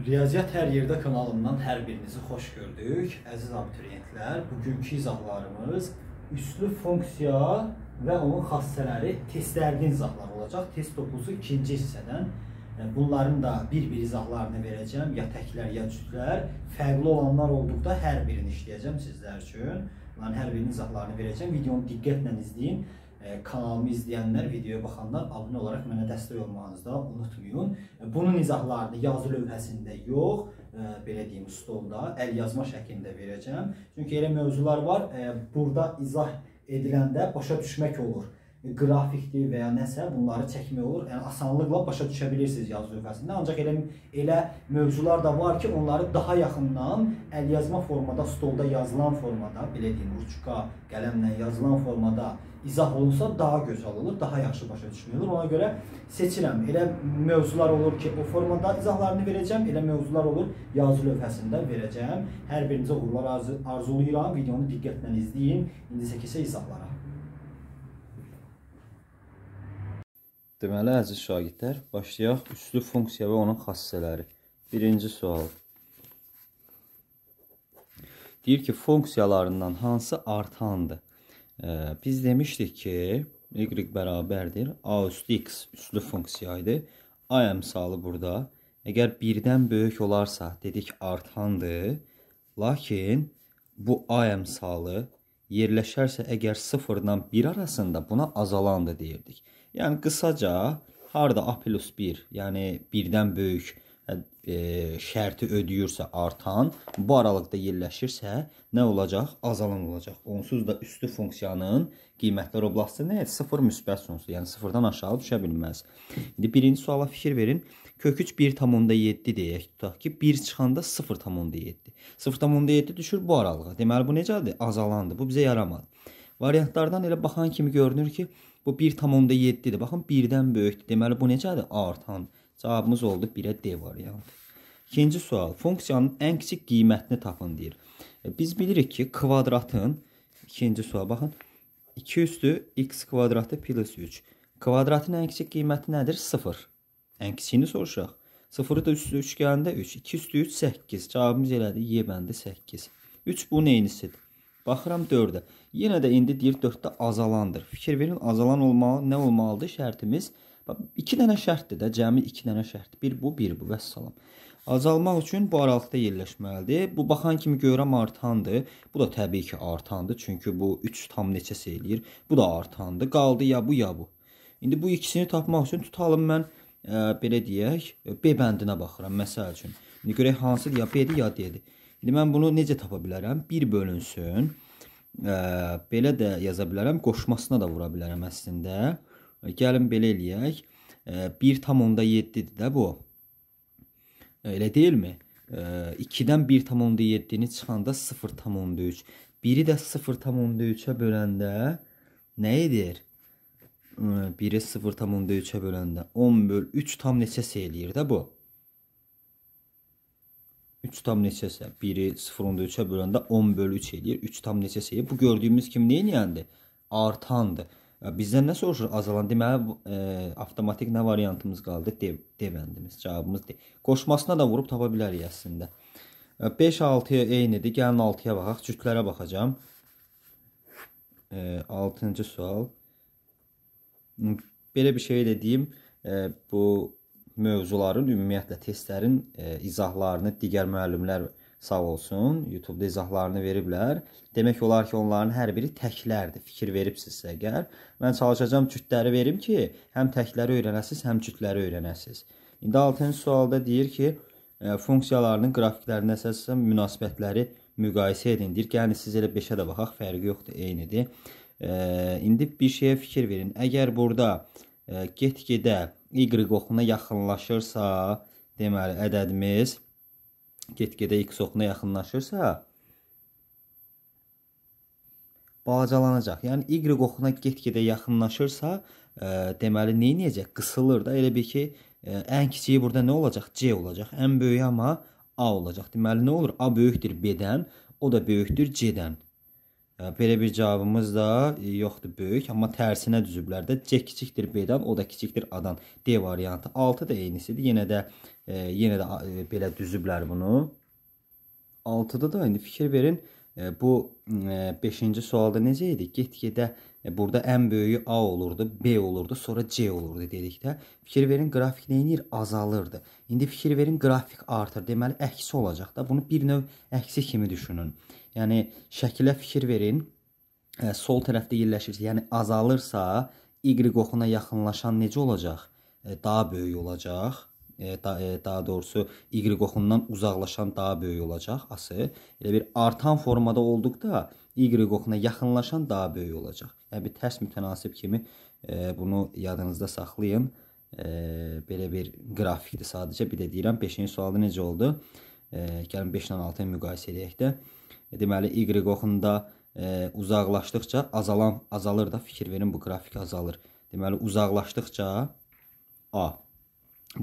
Riyaziyyat hər yerdə kanalından hər birinizi xoş gördük. Əziz abituriyentlər, bugünkü izahlarımız üslü funksiya və onun xassələri testlərinin izahları olacaq. Test 9-u ikinci hissədən e, bunların da bir-bir izahlarını verəcəm. Ya təklər, ya cütlər. Fərqli olanlar olduqda hər birini işləyəcəm sizlər üçün. Mən hər birinin izahlarını verəcəm. Videonu diqqətlə izləyin kanalımı izləyənlər, videoya baxanlar abunə olaraq mənə dəstək olmanızı da unutmayın. Bunun izahlarını yazı lövhəsində yox, belə deyim, stolda, əl yazma şəklində verəcəm. Çünki elə mövzular var, burada izah ediləndə başa düşmək olur qrafikdir və ya nəsə bunları çəkmək olur. Yəni asanlıqla başa düşə bilirsiniz yazı lövhəsində. Ancaq elə elə mövzular da var ki, onları daha yaxından əlyazma formada, stolda yazılan formada, belə deyim, ruçka, qələmlə yazılan formada izah olunsa daha gözəl olur, daha yaxşı başa düşmək olur. Ona görə seçirəm. Elə mövzular olur ki, o formada izahlarını verəcəm, elə mövzular olur yazı lövhəsində verəcəm. Hər birinizə uğurlar arzulayıram. Videonu diqqətlə izləyin. İndi isə keçək izahlara. Deməli, əziz şagirdlər, başlayaq üslü funksiya və onun xassələri. Birinci sual. Deyir ki, funksiyalarından hansı artandır? E, biz demişdik ki, y bərabərdir a üstü x üslü funksiya idi. a əmsalı burada. Əgər birdən böyük olarsa, dedik artandır. Lakin bu a əmsalı yerləşərsə, əgər 0-dan 1 arasında buna azalandır deyirdik. Yəni qısaca harda A plus 1, yəni birdən böyük e, e, şərti ödəyirsə artan, bu aralıqda yerləşirsə nə olacaq? Azalan olacaq. Onsuz da üstü funksiyanın qiymətlər oblasti nə? 0 müsbət sonsuz, yəni 0-dan aşağı düşə bilməz. İndi birinci suala fikir verin. Kök 3 1.7 deyək, tutaq ki, 1 çıxanda 0.7. 0.7 düşür bu aralığa. Deməli bu necədir? Azalandır. Bu bizə yaramadı. Variantlardan elə baxan kimi görünür ki, Bu 1,7-dir. Baxın, 1-dən böyükdür. Deməli, bu necədir? Artan. Cavabımız oldu 1-ə D variantı. İkinci sual. Funksiyanın ən kiçik qiymətini tapın deyir. E, biz bilirik ki, kvadratın, ikinci sual baxın, 2 üstü x kvadratı plus 3. Kvadratın ən kiçik qiyməti nədir? 0. Ən kiçiyini soruşaq. 0-ı da üstü 3 gələndə 3. 2 üstü 3, 8. Cavabımız elədi, y bəndi 8. 3 bunun eynisidir. Baxıram 4-ə. Yenə də indi deyir 4-də azalandır. Fikir verin, azalan olmalı, nə olmalıdır şərtimiz? Bax, 2 dənə şərtdir də, cəmi 2 dənə şərt. Bir bu, bir bu, vəssalam. Azalmaq üçün bu aralıqda yerləşməlidir. Bu baxan kimi görürəm artandır. Bu da təbii ki, artandır, çünki bu 3 tam neçəsə eləyir. Bu da artandır. Qaldı ya bu, ya bu. İndi bu ikisini tapmaq üçün tutalım mən ə, e, belə deyək, B bəndinə baxıram məsəl üçün. İndi görək hansı ya B-dir, ya D-dir. İndi mən bunu necə tapa bilərəm? 1 bölünsün ə, belə də yaza bilərəm, qoşmasına da vura bilərəm əslində. Gəlin belə eləyək. 1.7-dir də bu. Elə deyilmi? 2-dən 1.7-ni çıxanda 0.3. Biri də 0.3-ə böləndə nə edir? Biri 0.3-ə böləndə 10 böl 3 tam neçəsi eləyir də bu. 3 tam neçəsə 1-i 0.3-ə böləndə 10 bölü 3 eləyir. 3 tam neçəsə eləyir. Bu gördüyümüz kimi neyləyəndir? Artandır. Bizdən nə soruşur? Azalan deməli e, avtomatik nə variantımız qaldı? Dev, devəndimiz, cavabımız D. Qoşmasına da vurub tapa bilərik əslində. 5 e, 6-ya eynidir. Gəlin 6-ya baxaq. Cütlərə baxacağım. E, 6-cı sual. Belə bir şey də deyim. E, bu mövzuların, ümumiyyətlə testlərin e, izahlarını digər müəllimlər sağ olsun, YouTube-da izahlarını veriblər. Demək olar ki, onların hər biri təklərdir. Fikir veribsizsə əgər, mən çalışacağam cütləri verim ki, həm təkləri öyrənəsiz, həm cütləri öyrənəsiz. İndi 6-cı sualda deyir ki, e, funksiyalarının qrafiklərinə əsasən münasibətləri müqayisə edin. Deyir, gəlin yəni siz elə 5-ə də baxaq, fərqi yoxdur, eynidir. E, indi bir şeyə fikir verin. Əgər burada e, get-gedə y oxuna yaxınlaşırsa, deməli ədədimiz get-gedə x oxuna yaxınlaşırsa, balacalanacaq. Yəni y oxuna get-gedə yaxınlaşırsa, ə, e, deməli nə edəcək? Qısılır da. Elə bil ki, ə, e, ən kiçiyi burada nə olacaq? C olacaq. Ən böyüyü amma A olacaq. Deməli nə olur? A böyükdür B-dən, o da böyükdür C-dən. Belə bir cavabımız da e, yoxdur böyük, amma tərsinə düzüblər də. C kiçikdir B-dən, o da kiçikdir A-dan. D variantı 6 da eynisidir. Yenə də e, yenə də e, belə düzüblər bunu. 6-da da indi fikir verin. Bu 5-ci sualda necə idi? Get-gedə burada ən böyüyü A olurdu, B olurdu, sonra C olurdu dedikdə fikir verin qrafik nə edir? Azalırdı. İndi fikir verin qrafik artır. Deməli əksi olacaq da. Bunu bir növ əksi kimi düşünün. Yəni şəkilə fikir verin. Ə, e, sol tərəfdə yerləşirsə, yəni azalırsa, y oxuna yaxınlaşan necə olacaq? Ə, e, daha böyük olacaq. Ə, e, da, ə, daha doğrusu y oxundan uzaqlaşan daha böyük olacaq ası. Elə bir artan formada olduqda y oxuna yaxınlaşan daha böyük olacaq. Yəni bir tərs mütənasib kimi ə, bunu yadınızda saxlayın. Ə, belə bir qrafikdir sadəcə. Bir də deyirəm 5-ci sualda necə oldu? Ə, gəlin 5 ilə 6-nı müqayisə edək də. E, deməli y oxunda e, uzaqlaşdıqca azalan azalır da fikir verin bu qrafik azalır. Deməli uzaqlaşdıqca a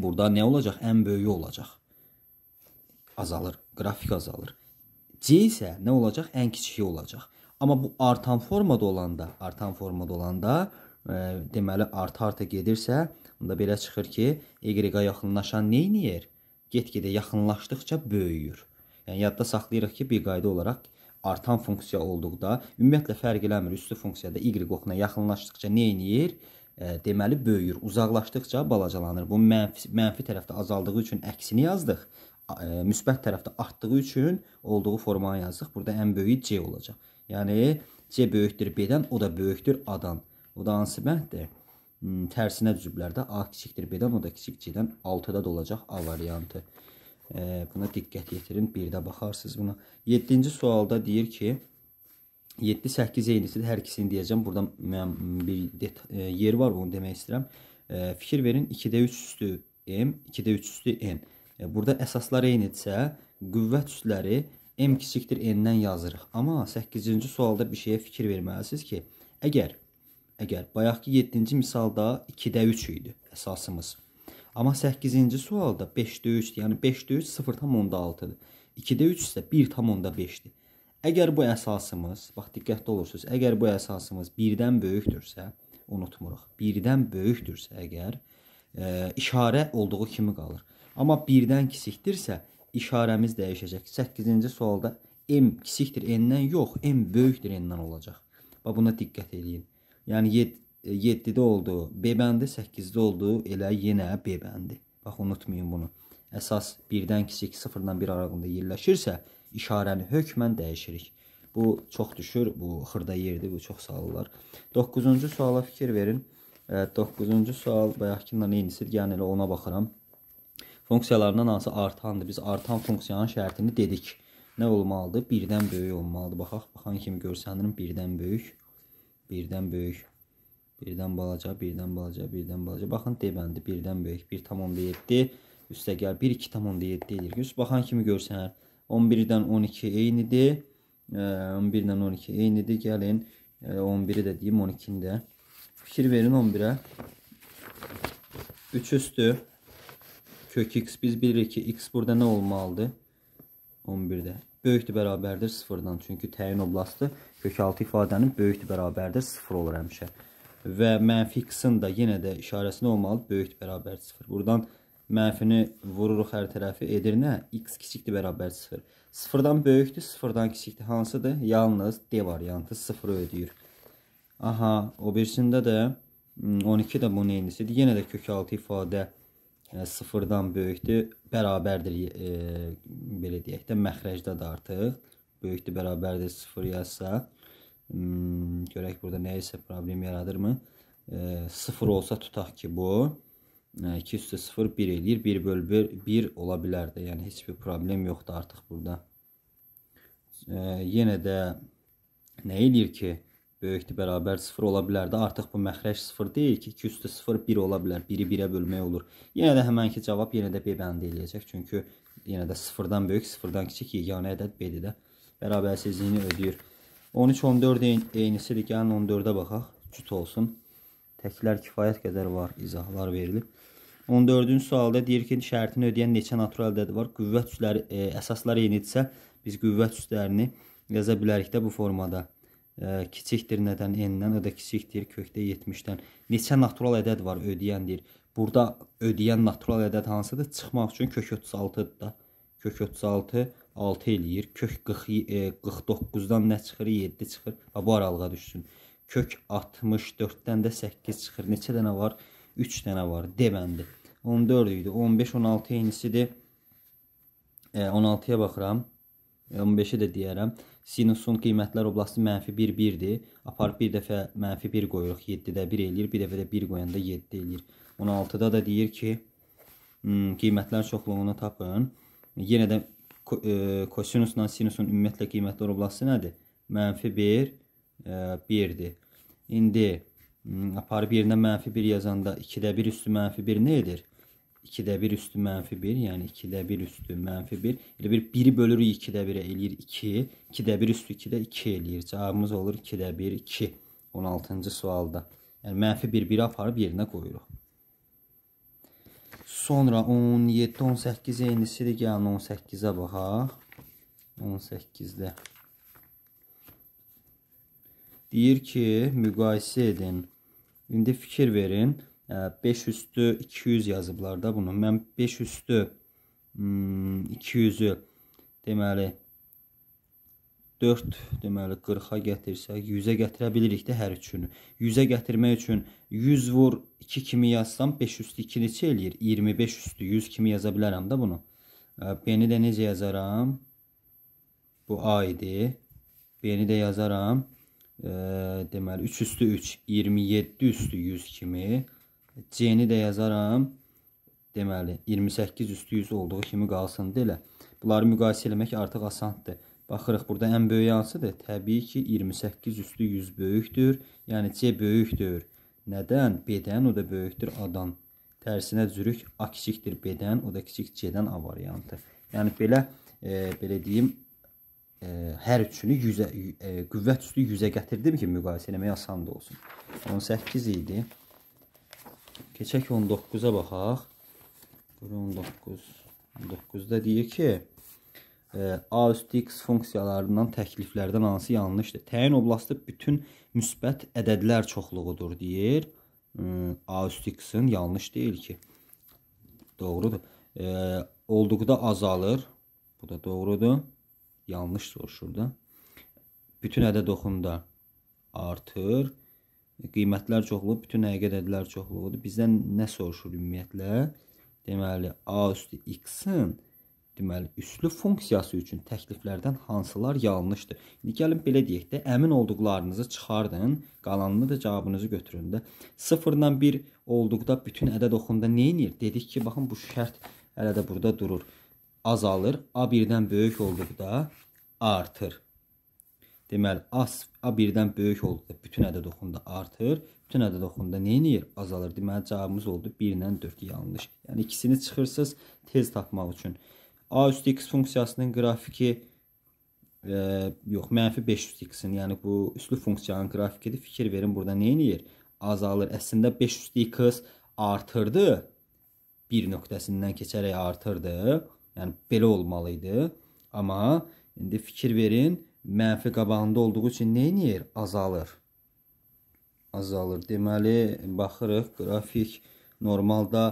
burada nə olacaq? Ən böyüyü olacaq. Azalır, qrafik azalır. C isə nə olacaq? Ən kiçiyi olacaq. Amma bu artan formada olanda, artan formada olanda e, deməli arta-arta gedirsə, onda belə çıxır ki, y-a yaxınlaşan nə edir? Get-gedə yaxınlaşdıqca böyüyür. Yəni yadda saxlayırıq ki, bir qayda olaraq artan funksiya olduqda ümumiyyətlə fərq eləmir. Üstü funksiyada y oxuna yaxınlaşdıqca nə eləyir? E, deməli böyüyür. Uzaqlaşdıqca balacalanır. Bu mənfi mənfi tərəfdə azaldığı üçün əksini yazdıq. E, müsbət tərəfdə artdığı üçün olduğu formanı yazdıq. Burada ən böyüyü C olacaq. Yəni C böyükdür B-dən, o da böyükdür A-dan. O da hansı bənddir? Hmm, tərsinə düzüblər də A kiçikdir B-dən, o da kiçik C-dən. 6-da da olacaq A variantı. Buna diqqət yetirin. Bir də baxarsınız buna. 7-ci sualda deyir ki, 7-8 eynisidir. Hər ikisini deyəcəm. Burada mən bir e, yer var, onu demək istəyirəm. E, fikir verin. 2-də 3 üstü m, 2-də 3 üstü n. E, burada əsaslar eynidirsə, qüvvət üstləri m kiçikdir n-dən yazırıq. Amma 8-ci sualda bir şeyə fikir verməlisiniz ki, əgər, əgər bayaqki 7-ci misalda 2-də 3 idi əsasımız. Amma 8-ci sualda 5-də 3-dür. Yəni 5-də 3 0.6-dır. 2-də 3 isə 1.5-dir. Əgər bu əsasımız, bax diqqətli olursunuz, əgər bu əsasımız 1-dən böyükdürsə, unutmuruq. 1-dən böyükdürsə əgər e, işarə olduğu kimi qalır. Amma 1-dən kiçikdirsə işarəmiz dəyişəcək. 8-ci sualda m kiçikdir n-dən yox, m böyükdür n-dən olacaq. Bax buna diqqət eləyin. Yəni 7 7-də e, oldu B bəndi, 8-də oldu elə yenə B bəndi. Bax unutmayın bunu. Əsas 1-dən 2, 0-dan 1 aralığında yerləşirsə, işarəni hökmən dəyişirik. Bu çox düşür, bu xırda yerdir, bu çox sağlılar. 9-cu suala fikir verin. 9-cu e, sual bayaqkinlə neynisidir? Yəni elə ona baxıram. Funksiyalarından hansı artandır? Biz artan funksiyanın şərtini dedik. Nə olmalıdır? 1-dən böyük olmalıdır. Baxaq, baxan kimi görsənirin 1-dən böyük. 1-dən böyük. Birdən balaca, birdən balaca, birdən balaca. Baxın D bəndi birdən böyük 1.7 üstəgəl 1 2.7 edir. Göz baxan kimi görsənər. 11-dən 12 eynidir. 11-dən 12 eynidir. Gəlin 11-i e, də deyim 12-ni də. Fikir verin 11-ə. 3 üstü kök x biz bilirik ki x burada nə olmalıdır? 11-də. Böyükdür bərabərdir 0-dan. Çünki təyin oblastı kök 6 ifadənin böyükdür bərabərdir 0 olur həmişə və mənfi qısım da yenə də işarəsində olmalı böyük bərabər 0. Buradan mənfini vururuq hər tərəfi edirinə x kiçikdir bərabər 0. 0-dan böyükdür, 0-dan kiçikdir. Hansıdır? Yalnız D variantı 0 ödəyir. Aha, o birisində də 12 hmm, də bunun eynisidir. Yenə də kök 6 ifadə 0-dan yəni böyükdür, bərabərdir e, belə deyək də məxrəcdə də artıq böyükdür, bərabərdir 0 yazsa Hmm, görək burada nəyisə problem yaradırmı? E, 0 olsa tutaq ki, bu 2 üstə 0 1 eləyir. 1 bölü 1 ola bilər də. Yəni, heç bir problem yoxdur artıq burada. E, yenə də nə eləyir ki, böyükdür bərabər 0 ola bilər də. Artıq bu məxrəc 0 deyil ki, 2 üstə 0 1 ola bilər. 1-i 1-ə bölmək olur. Yenə də həmənki cavab yenə də B bəndi eləyəcək. Çünki yenə də 0-dan böyük, 0-dan kiçik yeganə ədəd B-dir də. Bərabərsizliyini ödəyir. 13-14 eynisidir. Gəlin 14-ə baxaq. Cüt olsun. Təklər kifayət qədər var. İzahlar verilib. 14-cü sualda deyir ki, şərtini ödəyən neçə natural ədədi var? Qüvvət üstləri, e, əsaslar eynidirsə, biz qüvvət üstlərini yaza bilərik də bu formada. E, kiçikdir nədən n-dən, o da kiçikdir kökdə 70-dən. Neçə natural ədəd var ödəyən deyir. Burada ödəyən natural ədəd hansıdır? Çıxmaq üçün kök 36-dır da. Kök 36 6 eləyir. Kök 40, e, 49-dan nə çıxır? 7 çıxır. Ha, bu aralığa düşsün. Kök 64-dən də 8 çıxır. Neçə dənə var? 3 dənə var. D bəndi. 14 idi. 15, 16 eynisidir. E, 16-ya baxıram. 15-i e, də deyərəm. Sinusun qiymətlər oblasti mənfi 1, 1-dir. Aparıb bir dəfə mənfi 1 qoyuruq. 7-də 1 eləyir. Bir dəfə də 1 qoyanda 7 eləyir. 16-da da deyir ki, hmm, qiymətlər çoxluğunu tapın. Yenə də kosinusla e, sinusun ümumiyyətlə qiymətli oblası nədir? Mənfi 1, 1-dir. E, İndi hmm, aparıb yerinə mənfi 1 yazanda 2-də 1 üstü mənfi 1 nə edir? 2-də 1 üstü mənfi 1, yəni 2-də 1 üstü mənfi 1. Elə bir 1-i bölürük 2-də 1-ə eləyir 2. 2-də 1 üstü 2-də 2 eləyir. Cavabımız olur 2-də 1, 2. 16-cı sualda. Yəni mənfi 1-1 aparıb yerinə qoyuruq. Sonra 17, 18 eynisidir. Gəlin 18-ə baxaq. 18-də. Deyir ki, müqayisə edin. İndi fikir verin. 5 üstü 200 yazıblar da bunu. Mən 5 üstü 200-ü hmm, deməli 4 deməli 40-a gətirsək, 100-ə gətirə bilirik də hər üçünü. 100-ə gətirmək üçün 100 vur 2 kimi yazsam 5 üstü 2 neçə eləyir? 25 üstü 100 kimi yaza bilərəm də bunu. B-ni də necə yazaram? Bu A idi. B-ni də yazaram. Deməli 3 üstü 3, 27 üstü 100 kimi. C-ni də yazaram. Deməli 28 üstü 100 olduğu kimi qalsın deyə. Bunları müqayisə eləmək artıq asandır. Baxırıq burada ən böyük hansıdır? Təbii ki, 28 üstü 100 böyükdür. Yəni C böyükdür. Nədən? B-dən o da böyükdür A-dan. Tərsinə cürük A kiçikdir B-dən, o da kiçik C-dən A variantı. Yəni belə e, belə deyim, e, hər üçünü 100-ə e, qüvvət üstü 100-ə gətirdim ki, müqayisə etmək asan da olsun. 18 idi. Keçək 19-a baxaq. Bura 19. 19-da deyir ki, A üstü x funksiyalarından təkliflərdən hansı yanlışdır? Təyin oblastı bütün müsbət ədədlər çoxluğudur deyir. A üstü x-in yanlış deyil ki. Doğrudur. E, olduqda azalır. Bu da doğrudur. Yanlış soruşur da. Bütün ədəd oxunda artır. Qiymətlər çoxluğu, bütün həqiqət ədədlər çoxluğudur. Bizdən nə soruşur ümumiyyətlə? Deməli, A üstü x-in Deməli, üslü funksiyası üçün təkliflərdən hansılar yanlışdır? İndi gəlin belə deyək də, əmin olduqlarınızı çıxardın, qalanını da cavabınızı götürün də. 0-dan 1 olduqda bütün ədəd oxunda nə edir? Dedik ki, baxın bu şərt hələ də burada durur. Azalır. A1-dən böyük olduqda artır. Deməli, A, A1-dən böyük olduqda bütün ədəd oxunda artır. Bütün ədəd oxunda nə edir? Azalır. Deməli, cavabımız oldu 1-dən 4 yanlış. Yəni ikisini çıxırsınız tez tapmaq üçün. A üstü x funksiyasının qrafiki e, yox, mənfi 5 üstü x-in, yəni bu üslü funksiyanın qrafikidir. Fikir verin burada nə eləyir? Azalır. Əslində 5 üstü x artırdı. 1 nöqtəsindən keçərək artırdı. Yəni belə olmalı idi. Amma indi fikir verin, mənfi qabağında olduğu üçün nə eləyir? Azalır. Azalır. Deməli, baxırıq, qrafik normalda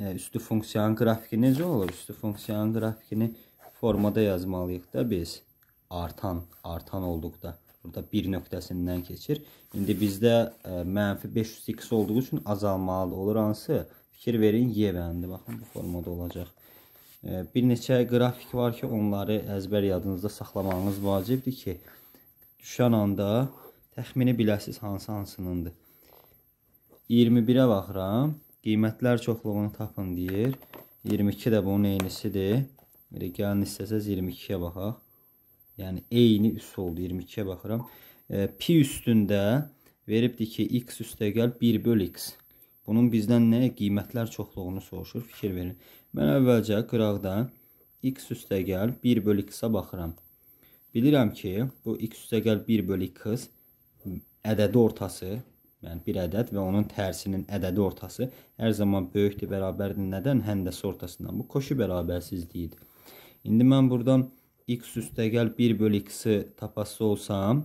E, üstü funksiyanın qrafiki necə olur? Üstü funksiyanın qrafikini formada yazmalıyıq da biz. Artan, artan olduqda. Burada 1 nöqtəsindən keçir. İndi bizdə ə, e, mənfi 500x olduğu üçün azalmalı olur. Hansı? Fikir verin, y bəndi. Baxın, bu formada olacaq. Ə, e, bir neçə qrafik var ki, onları əzbər yadınızda saxlamağınız vacibdir ki, düşən anda təxmini biləsiz hansı hansınındır. 21-ə baxıram. Qiymətlər çoxluğunu tapın deyir. 22 də bunun eynisidir. Elə gəlin istəsəz 22-yə baxaq. Yəni eyni üsul 22-yə baxıram. E, pi üstündə veribdir ki, x üstəgəl 1 böl x. Bunun bizdən nə qiymətlər çoxluğunu soruşur. Fikir verin. Mən əvvəlcə qıraqda x üstəgəl 1 böl x-a baxıram. Bilirəm ki, bu x üstəgəl 1 böl x ədədi ortası yəni bir ədəd və onun tərsinin ədədi ortası hər zaman böyükdür, bərabərdir. Nədən? Həm də ortasından. Bu koşu bərabərsizliyidir. İndi mən buradan x üstəgəl 1 bölü x-i tapası olsam,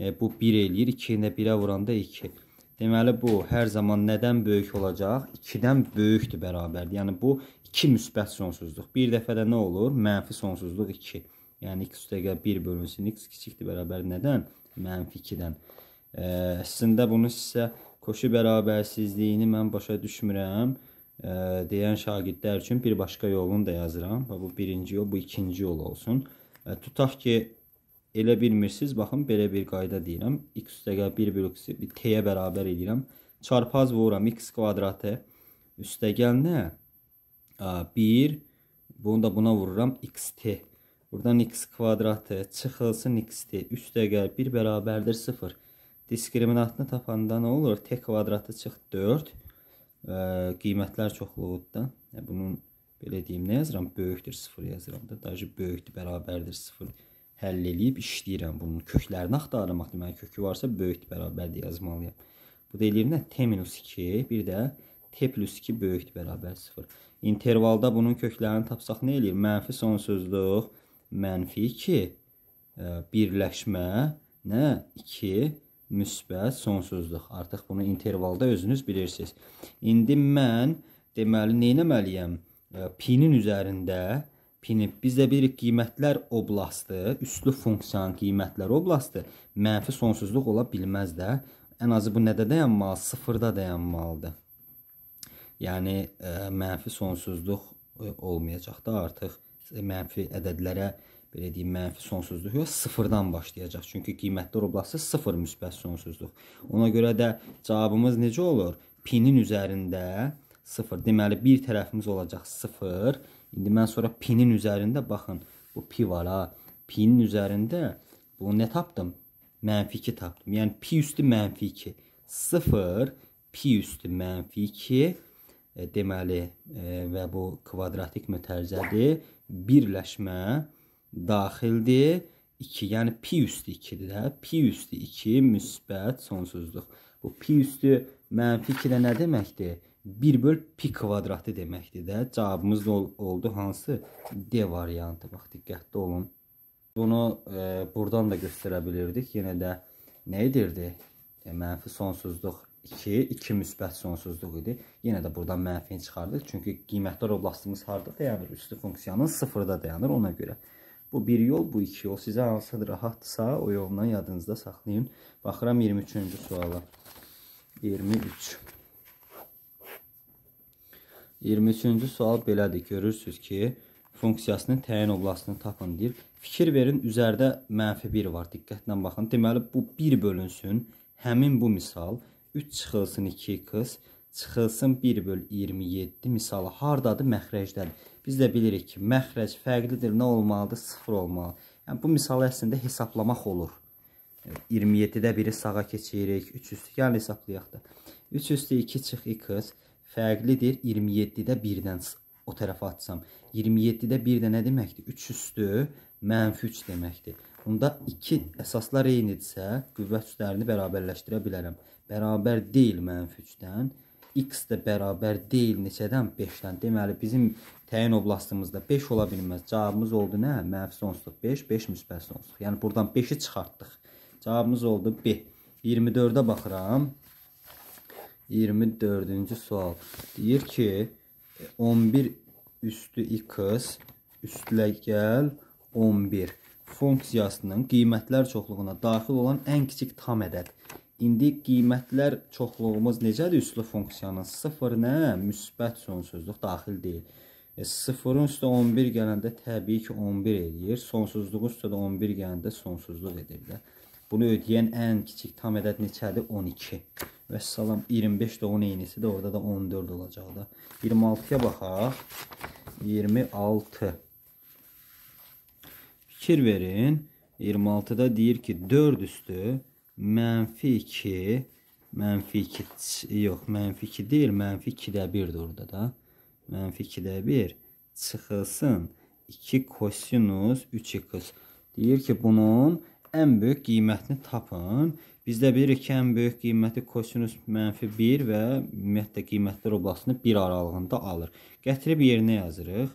e, bu 1 eləyir. 2-yə 1-ə vuranda 2. Deməli, bu hər zaman nədən böyük olacaq? 2-dən böyükdür bərabərdir. Yəni, bu 2 müsbət sonsuzluq. Bir dəfə də nə olur? Mənfi sonsuzluq 2. Yəni, x üstəgəl 1 bölünsün, x kiçikdir bərabər nədən? Mənfi 2-dən. Əslində bunu sizə koşu bərabərsizliyini mən başa düşmürəm deyən şagirdlər üçün bir başqa yolunu da yazıram və bu birinci yol, bu ikinci yol olsun. Tutaq ki, elə bilmirsiniz, baxın belə bir qayda deyirəm. x üstəgəl 1 bölüksü t-yə bərabər edirəm. Çarpaz vururam x kvadratı üstəgəl nə? 1 bunu da buna vururam xt. Buradan x kvadratı çıxılsın xt üstəgəl 1 bərabərdir 0 diskriminantını tapanda nə olur? T kvadratı çıx 4 ə, qiymətlər çoxluğundan. Yəni bunun belə deyim, nə yazıram? Böyükdür 0 yazıram da. Dəcə böyükdür, bərabərdir 0 həll eləyib işləyirəm bunun köklərini axtarmaq deməli kökü varsa böyükdür, bərabərdir yazmalıyam. Bu da eləyir nə? T-2, bir də T+2 böyükdür, bərabər 0. İntervalda bunun köklərini tapsaq nə eləyir? Mənfi sonsuzluq, mənfi 2, e, birləşmə, nə? 2, müsbət sonsuzluq. Artıq bunu intervalda özünüz bilirsiniz. İndi mən deməli nə etməliyəm? E, P-nin üzərində P-ni biz də bilirik qiymətlər oblastı, üslü funksiyanın qiymətlər oblastı mənfi sonsuzluq ola bilməz də. Ən azı bu nədə dayanmalı? Sıfırda dayanmalıdır. Yəni ə, e, mənfi sonsuzluq ə, e, olmayacaq da artıq mənfi ədədlərə belə deyim, mənfi sonsuzluq yox, sıfırdan başlayacaq. Çünki qiymətli rublatsa sıfır müsbət sonsuzluq. Ona görə də cavabımız necə olur? Pinin üzərində sıfır. Deməli, bir tərəfimiz olacaq sıfır. İndi mən sonra pinin üzərində, baxın, bu pi var ha. Pinin üzərində bunu nə tapdım? Mənfi 2 tapdım. Yəni, pi üstü mənfi 2. Sıfır, pi üstü mənfi 2. E, deməli, e, və bu kvadratik mütərzədir. Birləşmə, birləşmə daxildir. 2, yəni pi üstü 2-dir də. Pi üstü 2 müsbət sonsuzluq. Bu pi üstü mənfi 2 də nə deməkdir? 1 böl pi kvadratı deməkdir də. Cavabımız ol oldu hansı? D variantı. Bax, diqqətli olun. Bunu e, buradan da göstərə bilirdik. Yenə də nə edirdi? E, mənfi sonsuzluq 2, 2 müsbət sonsuzluq idi. Yenə də buradan mənfini çıxardıq. Çünki qiymətlər oblastımız harda dayanır? Üstü funksiyanın sıfırda dayanır ona görə. Bu bir yol, bu iki yol. Sizə hansı rahatdırsa o yoldan yadınızda saxlayın. Baxıram 23-cü suala. 23. 23-cü sual belədir. Görürsüz ki, funksiyasının təyin oblasını tapın deyir. Fikir verin, üzərdə mənfi 1 var. Diqqətlə baxın. Deməli, bu 1 bölünsün. Həmin bu misal 3 çıxılsın 2 qız, çıxılsın 1 böl 27 misalı hardadır? Məxrəcdədir. Biz də bilirik ki, məxrəc fərqlidir, nə olmalıdır? 0 olmalı. Yəni bu misal əslində hesablamaq olur. 27-də biri sağa keçirik, 3 üstü gəl hesablayaq da. 3 üstü 2 çıx 2 fərqlidir 27-də 1-dən o tərəfə atsam. 27-də 1 də nə deməkdir? 3 üstü mənfi 3 deməkdir. Bunda iki əsaslar eynidirsə, qüvvət üstlərini bərabərləşdirə bilərəm. Bərabər deyil mənfi 3-dən x də bərabər deyil neçədən 5-dən. Deməli bizim təyin oblastımızda 5 ola bilməz. Cavabımız oldu nə? Mənfi sonsuzluq 5, 5 müsbət sonsuzluq. Yəni buradan 5-i çıxartdıq. Cavabımız oldu B. 24-ə baxıram. 24-cü sual. Deyir ki, 11 üstü x üstlə gəl 11 funksiyasının qiymətlər çoxluğuna daxil olan ən kiçik tam ədəd. İndi qiymətlər çoxluğumuz necədir? Üslü funksiyanın 0 nə? Müsbət sonsuzluq daxil deyil. E, 0-un üstə 11 gələndə təbii ki 11 eləyir. Sonsuzluğun üstə də 11 gələndə sonsuzluq edir də. Bunu ödəyən ən kiçik tam ədəd neçədir? 12. Və salam 25 də 10 eynisi də orada da 14 olacaq da. 26-ya baxaq. 26. Fikir verin. 26-da deyir ki 4 üstü mənfi 2, mənfi 2, yox, mənfi 2 deyil, mənfi 2-də 1-dir orada da. Mənfi 2-də 1 çıxılsın 2 kosinus 3x. Deyir ki, bunun ən böyük qiymətini tapın. Biz də bilirik ki, ən böyük qiyməti kosinus mənfi 1 və ümumiyyətlə qiymətlər oblasını 1 aralığında alır. Gətirib yerinə yazırıq.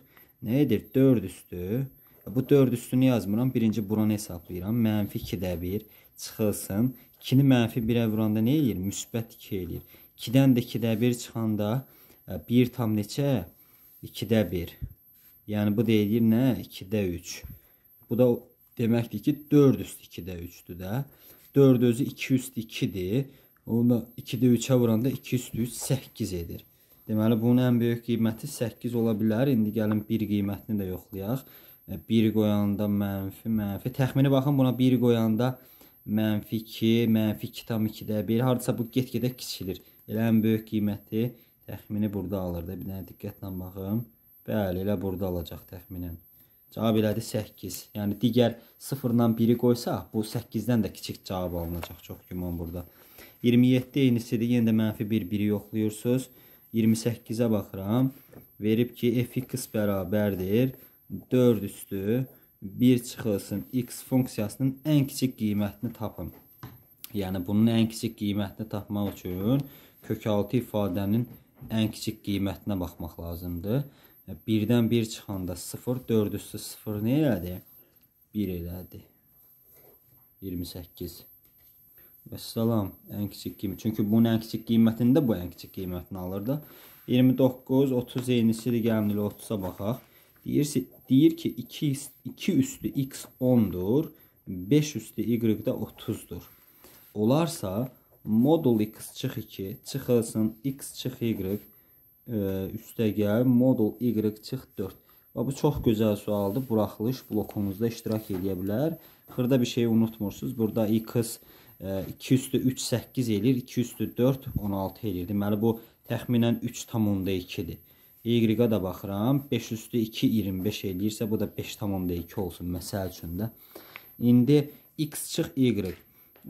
Nə edir? 4 üstü. Bu 4 üstünü yazmıram. Birinci buranı hesablayıram. Mənfi 2-də 1 çıxılsın. 2-ni mənfi 1-ə vuranda nə eləyir? Müsbət 2 eləyir. 2-dən də 2-də 1 çıxanda 1 e, tam neçə? 2-də 1. Yəni bu da eləyir nə? 2-də 3. Bu da deməkdir ki, 4 üstü 2-də 3-dür də. 4 özü 2 üstü 2-dir. Onda 2-də 3-ə vuranda 2 üstü 3 8 edir. Deməli bunun ən böyük qiyməti 8 ola bilər. İndi gəlin 1 qiymətini də yoxlayaq. 1 e, qoyanda mənfi, mənfi. Təxmini baxın buna 1 qoyanda 1 mənfi 2, mənfi 2,2-də 1, haradasa bu get-gedə kiçilir. Elə ən böyük qiyməti təxmini burada alır da. Bir dənə diqqətlə baxım. Bəli, elə burada alacaq təxminən. Cavab elədi 8. Yəni digər 0-dan 1-i qoysaq, bu 8-dən də kiçik cavab alınacaq çox güman burada. 27 einisidir. Yenə də mənfi 1 1-i yoxlayırsınız. 28-ə baxıram. Verib ki, f x bərabərdir 4 üstü 1 çıxılsın x funksiyasının ən kiçik qiymətini tapın. Yəni bunun ən kiçik qiymətini tapmaq üçün kök 6 ifadənin ən kiçik qiymətinə baxmaq lazımdır. 1-dən 1 çıxanda 0, 4 üstü 0 nə elədi? 1 elədi. 28. Və salam, ən kiçik qiymət. Çünki bunun ən kiçik qiymətini də bu ən kiçik qiymətini alır da. 29, 30 eynisidir, gəlmli 30-a baxaq. Deyirsə Deyir ki 2, 2 üstü x 10-dur, 5 üstü y də 30-dur. Olarsa modul x çıx 2 çıxılsın x çıx y ə, e, üstəgəl modul y çıx 4. Və bu çox gözəl sualdır. Buraxılış blokumuzda iştirak edə bilər. Xırda bir şey unutmursunuz. Burada x 2 e, üstü 3 8 eləyir, 2 üstü 4 16 eləyir. Deməli bu təxminən 3,2-dir. Y-a da baxıram. 5 üstü 2, 25 eləyirsə, bu da 5 tamam da 2 olsun, məsəl üçün də. İndi x çıx y.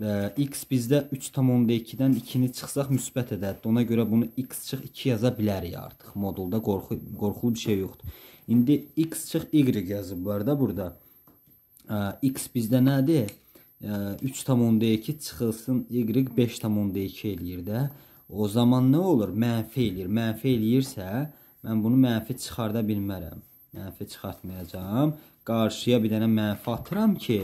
Ə, x bizdə 3 tamam da 2-dən 2-ni çıxsaq müsbət ədəddir. Ona görə bunu x çıx 2 yaza bilərik artıq. Modulda qorxu, qorxulu bir şey yoxdur. İndi x çıx y yazıblar da burada. Ə, x bizdə nədir? 3,2 çıxılsın y 5,2 eləyir də. O zaman nə olur? Mənfi eləyir. Mənfi eləyirsə Mən bunu mənfi çıxarda bilmərəm. Mənfi çıxartmayacağam. Qarşıya bir dənə mənfi atıram ki,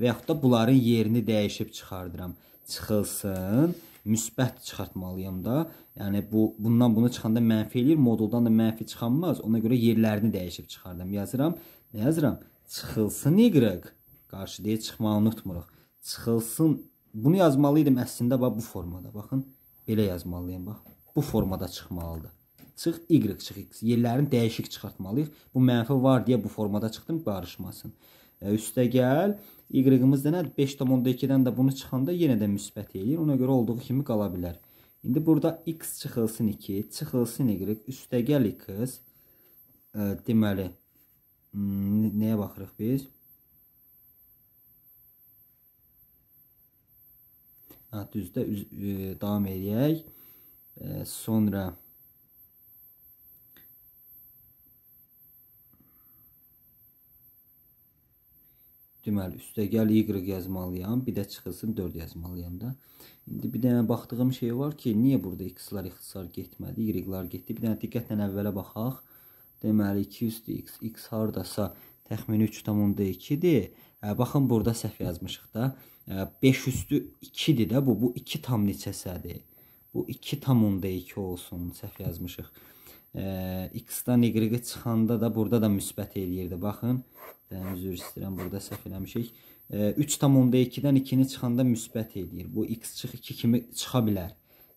və yaxud da bunların yerini dəyişib çıxardıram. Çıxılsın, müsbət çıxartmalıyam da. Yəni bu bundan bunu çıxanda mənfi eləyir, moduldan da mənfi çıxanmaz. Ona görə yerlərini dəyişib çıxardım. Yazıram. Nə yazıram? Çıxılsın y. Qarşı deyə çıxmanı unutmuruq. Çıxılsın. Bunu yazmalı idim əslində bax bu formada. Baxın, belə yazmalıyam bax. Bu formada çıxmalıdır çıx y çıx x. Yerlərini dəyişik çıxartmalıyıq. Bu mənfi var deyə bu formada çıxdım, qarışmasın. E, üstə gəl. Y-imiz də nədir? 5.2-dən də bunu çıxanda yenə də müsbət eləyir. Ona görə olduğu kimi qala bilər. İndi burada x çıxılsın 2, çıxılsın y, üstə gəl x. E, deməli, hmm, nəyə baxırıq biz? Hə, düzdə üz, ə, e, davam edək. Ə, sonra Deməli, üstəgəl y yazmalıyam, bir də çıxılsın 4 yazmalıyam da. İndi bir dənə baxdığım şey var ki, niyə burada x-lar ixtisar getmədi, y-lar getdi. Bir dənə diqqətlə əvvələ baxaq. Deməli, 2 üstü x, x hardasa təxmini 3,2-dir. Baxın, burada səhv yazmışıq da. 5 üstü 2-dir də bu. Bu 2 tam neçəsədir? Bu 2 tam onda 2 olsun. Səhv yazmışıq. X-dan Y-ə çıxanda da burada da müsbət eləyirdi. Baxın, üzr istəyirəm, burada səhv eləmişik. 3,2-dən 2-ni çıxanda müsbət eləyir. Bu X çıx 2 kimi çıxa bilər.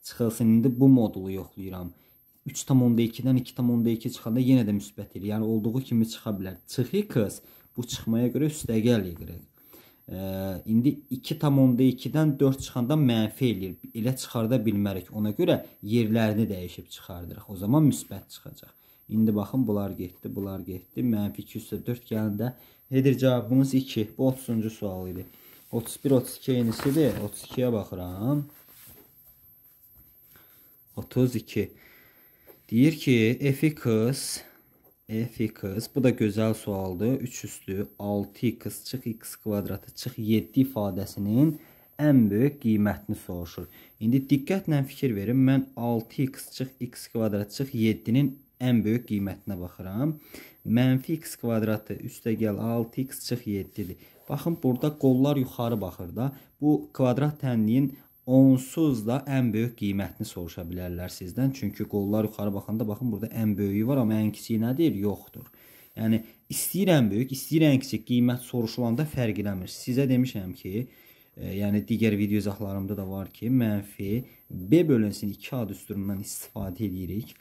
Çıxılsın, indi bu modulu yoxlayıram. 3,2-dən 2,2 çıxanda yenə də müsbət eləyir. Yəni, olduğu kimi çıxa bilər. Çıx X, bu çıxmaya görə üstəgəl Y indi 2 tam onda 2-dən 4 çıxanda mənfi eləyir. Elə çıxarda bilmərik. Ona görə yerlərini dəyişib çıxardırıq. O zaman müsbət çıxacaq. İndi baxın bunlar getdi, bunlar getdi. Mənfi 2 üstə 4 gələndə edir cavabımız 2. Bu 30-cu sual idi. 31 32 yenisidir. 32-yə baxıram. 32. Deyir ki, f x f-x bu da gözəl sualdır. 3 üstü 6x çıx x kvadratı çıx 7 ifadəsinin ən böyük qiymətini soruşur. İndi diqqətlə fikir verin. Mən 6x çıx x kvadrat çıx 7-nin ən böyük qiymətinə baxıram. Mənfi x kvadratı üstə gəl 6x çıx 7-dir. Baxın, burada qollar yuxarı baxır da. Bu kvadrat tənliyin onsuz da ən böyük qiymətini soruşa bilərlər sizdən. Çünki qollar yuxarı baxanda baxın burada ən böyüyü var, amma ən kiçiyi nədir? Yoxdur. Yəni istəyir ən böyük, istəyir ən kiçik qiymət soruşulanda fərq eləmir. Sizə demişəm ki, e, yəni digər video izahlarımda da var ki, mənfi B bölünsün 2 ad üstüründən istifadə edirik.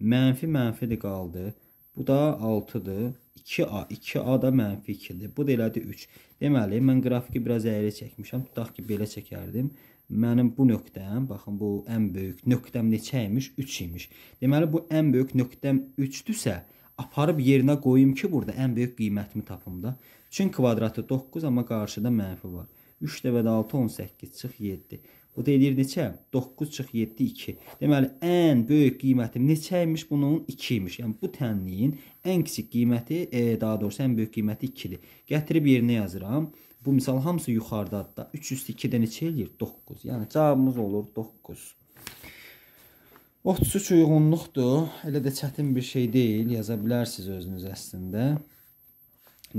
Mənfi mənfidir qaldı. Bu da 6-dır. 2A, 2A da mənfi 2-dir. Bu da elədi 3. Deməli, mən qrafiki biraz əyri çəkmişəm. Tutaq ki, belə çəkərdim. Mənim bu nöqtəm, baxın bu ən böyük nöqtəm neçə imiş? 3 imiş. Deməli bu ən böyük nöqtəm 3-dürsə, aparıb yerinə qoyum ki, burada ən böyük qiymətimi tapım da. Üçün kvadratı 9, amma qarşıda mənfi var. 3 dəvə də 6 18 çıx 7. Bu da eləyir neçə? 9 çıx 7 2. Deməli ən böyük qiymətim neçə imiş? Bunun 2 imiş. Yəni bu tənliyin ən kiçik qiyməti, e, daha doğrusu ən böyük qiyməti 2-dir. Gətirib yerinə yazıram. Bu misal hamısı yuxarıdadır da. 3 üstü 2-də neçə eləyir? 9. Yəni cavabımız olur 9. 33 uyğunluqdur. Elə də çətin bir şey deyil. Yaza bilərsiniz özünüz əslində.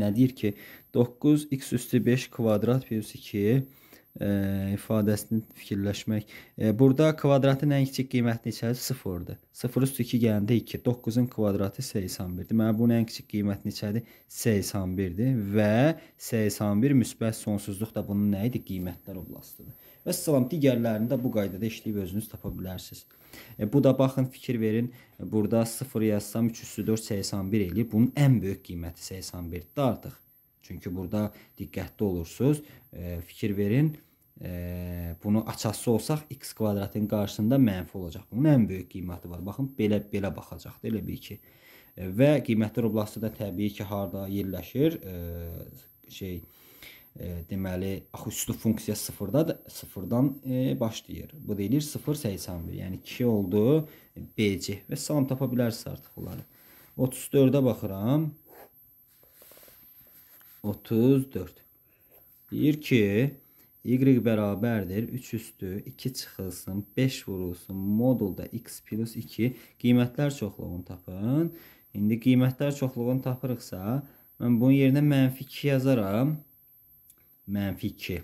Nə deyir ki, 9 x üstü 5 kvadrat plus 2 ə, ifadəsini fikirləşmək. Ə, burada kvadratın ən kiçik qiyməti neçədir? 0-dır. 0 üstü 2 gələndə 2, 9-un kvadratı 81-dir. Mənim bunun ən kiçik qiyməti neçədir? 81-dir və 81 müsbət sonsuzluq da bunun nə idi? Qiymətlər oblastıdır. Və salam digərlərini də bu qaydada işləyib özünüz tapa bilərsiniz. E, bu da baxın fikir verin. Burada 0 yazsam 3 üstü 4 81 eləyir. Bunun ən böyük qiyməti 81-dir artıq. Çünki burada diqqətli olursunuz, e, fikir verin. E, bunu açası olsaq x kvadratın qarşısında mənfi olacaq. Bunun ən böyük qiyməti var. Baxın, belə belə baxacaqdı elə bil ki. E, və qiymətlər oblastı da təbii ki, harda yerləşir? E, şey e, deməli axı üstü funksiya 0-da sıfırdan e, başlayır. Bu deyilir 0.81. Yəni 2 oldu e, BC və salam tapa bilərsiniz artıq bunları. 34-ə baxıram. 34. Deyir ki, y bərabərdir 3 üstü 2 çıxılsın, 5 vurulsun, modulda x plus 2 qiymətlər çoxluğunu tapın. İndi qiymətlər çoxluğunu tapırıqsa, mən bunun yerinə mənfi 2 yazaram. Mənfi 2.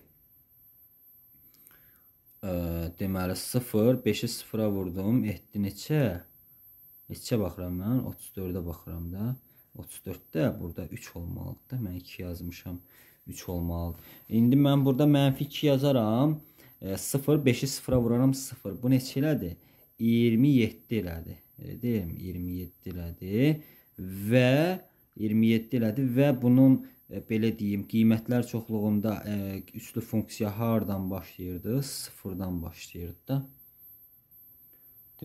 Deməli 0, 5-i 0-a vurdum, etdi neçə? Neçə baxıram mən? 34-ə baxıram da. 34-də burada 3 olmalıdır da. Mən 2 yazmışam. 3 olmalıdır. İndi mən burada mənfi 2 yazaram. E, 0, 5-i 0-a vuraram 0. Bu neçə elədi? 27 elədi. Elə deyim, 27 elədi. Və 27 elədi və bunun e, belə deyim, qiymətlər çoxluğunda e, üçlü funksiya hardan başlayırdı? 0-dan başlayırdı da.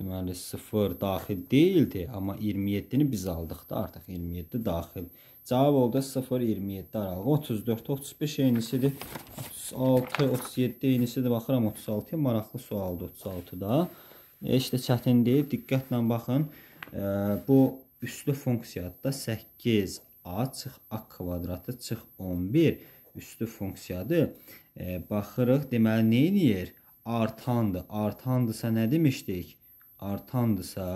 Deməli 0 daxil deyildi, amma 27-ni biz aldıq da, artıq 27 daxil. Cavab oldu 0 27 aralığı 34 35 eynisidir. 36 37 eynisidir. Baxıram 36 maraqlı sualdır 36-da. Heç də çətin deyil. Diqqətlə baxın. E, bu üslü funksiyada 8 a çıx a kvadratı çıx 11 üslü funksiyadır. E, baxırıq, deməli nə eləyir? Artandır. Artandırsa nə demişdik? artandırsa,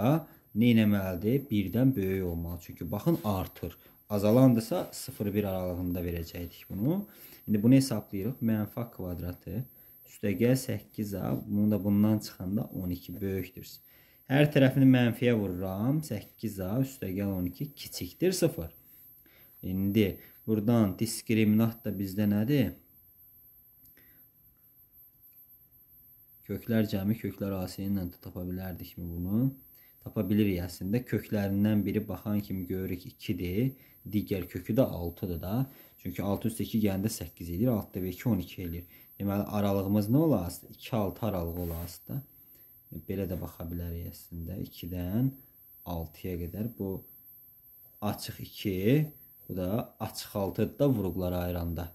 nə etməlidir? 1-dən böyük olmalı. Çünki baxın artır. Azalandırsa 0-1 aralığında verəcəkdik bunu. İndi bunu hesablayırıq. Mənfa kvadratı üstəgəl 8-a, bunu da bundan çıxanda 12 böyükdür. Hər tərəfini mənfiyə vururam. 8-a üstəgəl 12 kiçikdir 0. İndi buradan diskriminant da bizdə nədir? Kökler cami, kökler asiyenin adı tapa bilərdik mi bunu? Tapa bilirik əslində. Köklərindən biri baxan kimi görürük 2-dir. Digər kökü də 6-dır da. Çünki 6 üstə 2 gəndə 8 edir. 6 da 2, 12 edir. Deməli, aralığımız nə olar aslında? 2-6 aralığı olar aslında. Belə də baxa bilərik əslində. 2-dən 6-ya qədər bu açıq 2, bu da açıq 6-dır da vuruqlara ayranda.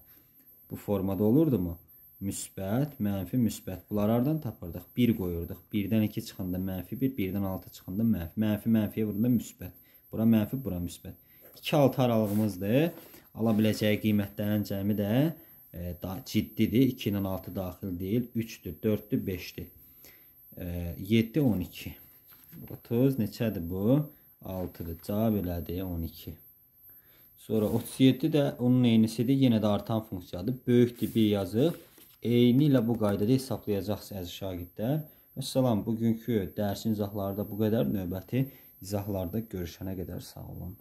Bu formada olurdu mu? müsbət, mənfi, müsbət. Bunları hardan tapırdıq? 1 qoyurduq. 1-dən 2 çıxanda mənfi 1, 1-dən 6 çıxanda mənfi. Mənfi mənfiyə vurunda müsbət. Bura mənfi, bura müsbət. 2-6 aralığımızdır. Ala biləcəyi qiymətlərin cəmi də e, da, ciddidir. 2 ilə 6 daxil deyil. 3-dür, 4-dür, 5-dir. E, 7, 12. 30 neçədir bu? 6-dır. Cavab elədi 12. Sonra 37 də onun eynisidir. Yenə də artan funksiyadır. Böyükdür 1 yazıq eyni ilə bu qaydada hesablayacaqsınız əziz şagirdlər. Vəssalam, bugünkü dərsin izahları da bu qədər. Növbəti izahlarda görüşənə qədər sağ olun.